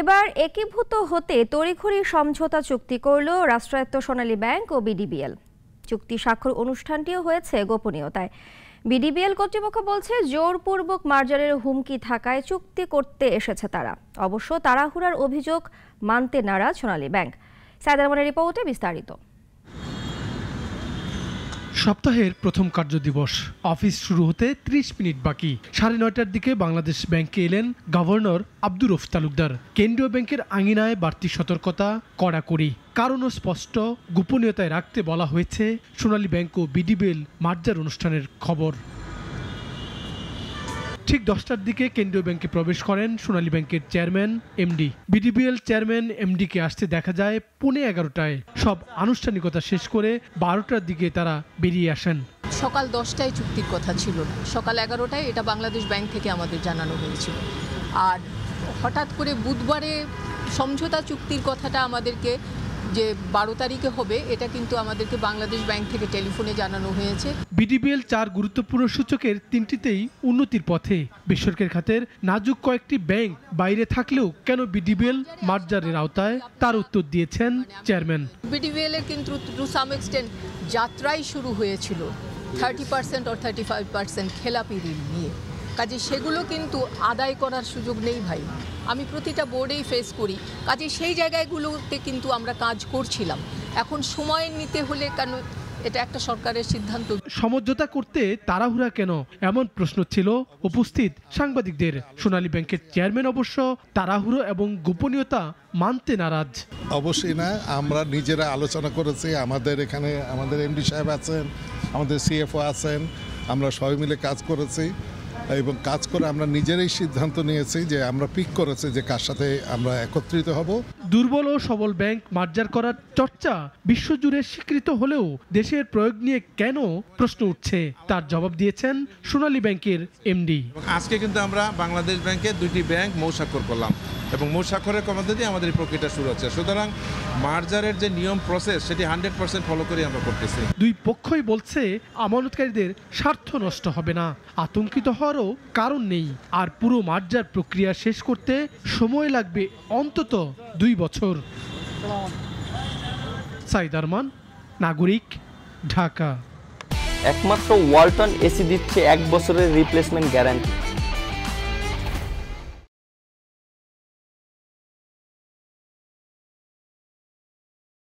এবার একীভূত হতে তড়িঘড়ি সমঝোতা চুক্তি করল রাষ্ট্রায়ত্ত সোনালী ব্যাংক ও বিডিবিএল চুক্তি স্বাক্ষর অনুষ্ঠানটিও হয়েছে গোপনীয়তায় বিডিবিএল কর্তৃপক্ষ বলছে জোরপূর্বক মার্জারের হুমকি থাকায় চুক্তি করতে এসেছে তারা অবশ্য তাড়াহুড়ার অভিযোগ মানতে নারাজ সোনালী ব্যাংক সাইদারমানের রিপোর্টে বিস্তারিত সপ্তাহের প্রথম কার্য দিবস অফিস শুরু হতে ৩০ মিনিট বাকি সাড়ে নয়টার দিকে বাংলাদেশ ব্যাংকে এলেন গভর্নর আব্দুর রফ তালুকদার কেন্দ্রীয় ব্যাংকের আঙিনায় বাড়তি সতর্কতা কড়াকড়ি কারণও স্পষ্ট গোপনীয়তায় রাখতে বলা হয়েছে সোনালী ব্যাংক ও বিডিবিএল মার্জার অনুষ্ঠানের খবর ঠিক দশটার দিকে কেন্দ্রীয় ব্যাংকে প্রবেশ করেন সোনালী ব্যাংকের চেয়ারম্যান এমডি বিডিবিএল চেয়ারম্যান এমডিকে আসতে দেখা যায় পৌনে এগারোটায় সব আনুষ্ঠানিকতা শেষ করে বারোটার দিকে তারা বেরিয়ে আসেন সকাল দশটায় চুক্তির কথা ছিল না সকাল এগারোটায় এটা বাংলাদেশ ব্যাংক থেকে আমাদের জানানো হয়েছিল আর হঠাৎ করে বুধবারে সমঝোতা চুক্তির কথাটা আমাদেরকে যে বারো তারিখে হবে এটা কিন্তু আমাদেরকে বাংলাদেশ ব্যাংক থেকে টেলিফোনে জানানো হয়েছে বিডিবিএল চার গুরুত্বপূর্ণ সূচকের তিনটিতেই উন্নতির পথে বেসরকারি খাতের নাজুক কয়েকটি ব্যাংক বাইরে থাকলেও কেন বিডিবিএল মার্জারের আওতায় তার উত্তর দিয়েছেন চেয়ারম্যান বিডিবিএল এর কিন্তু টু সাম এক্সটেন্ট যাত্রাই শুরু হয়েছিল thirty percent or thirty five percent খেলাপি ঋণ নিয়ে কাজে সেগুলো কিন্তু আদায় করার সুযোগ নেই ভাই আমি প্রতিটা বোর্ডেই ফেস করি কাজে সেই জায়গাগুলোতে কিন্তু আমরা কাজ করছিলাম এখন সময় নিতে হলে কেন এটা একটা সরকারের সিদ্ধান্ত সমঝোতা করতে তাড়াহুড়া কেন এমন প্রশ্ন ছিল উপস্থিত সাংবাদিকদের সোনালী ব্যাংকের চেয়ারম্যান অবশ্য তাড়াহুড়ো এবং গোপনীয়তা মানতে নারাজ অবশ্যই না আমরা নিজেরা আলোচনা করেছি আমাদের এখানে আমাদের এমডি সাহেব আছেন আমাদের সিএফও আছেন আমরা সবাই মিলে কাজ করেছি এবং কাজ করে আমরা নিজেরাই সিদ্ধান্ত নিয়েছি যে আমরা পিক করেছি যে কার সাথে আমরা একত্রিত হব দুর্বল ও সবল ব্যাংক মার্জার করার চর্চা বিশ্বজুড়ে স্বীকৃত হলেও দেশের প্রয়োগ নিয়ে কেন প্রশ্ন উঠছে তার জবাব দিয়েছেন সোনালী ব্যাংকের এমডি আজকে কিন্তু আমরা বাংলাদেশ ব্যাংকে দুইটি ব্যাংক মৌস্বাক্ষর করলাম এবং মোট স্বাক্ষরের ক্ষমতা দিয়ে আমাদের এই প্রক্রিয়াটা শুরু হচ্ছে সুতরাং মার্জারের যে নিয়ম প্রসেস সেটি হান্ড্রেড পার্সেন্ট ফলো করে আমরা করতেছি দুই পক্ষই বলছে আমানতকারীদের স্বার্থ নষ্ট হবে না আতঙ্কিত হওয়ারও কারণ নেই আর পুরো মার্জার প্রক্রিয়া শেষ করতে সময় লাগবে অন্তত দুই বছর সাইদারমান নাগরিক ঢাকা একমাত্র ওয়ালটন এসি দিচ্ছে এক বছরের রিপ্লেসমেন্ট গ্যারান্টি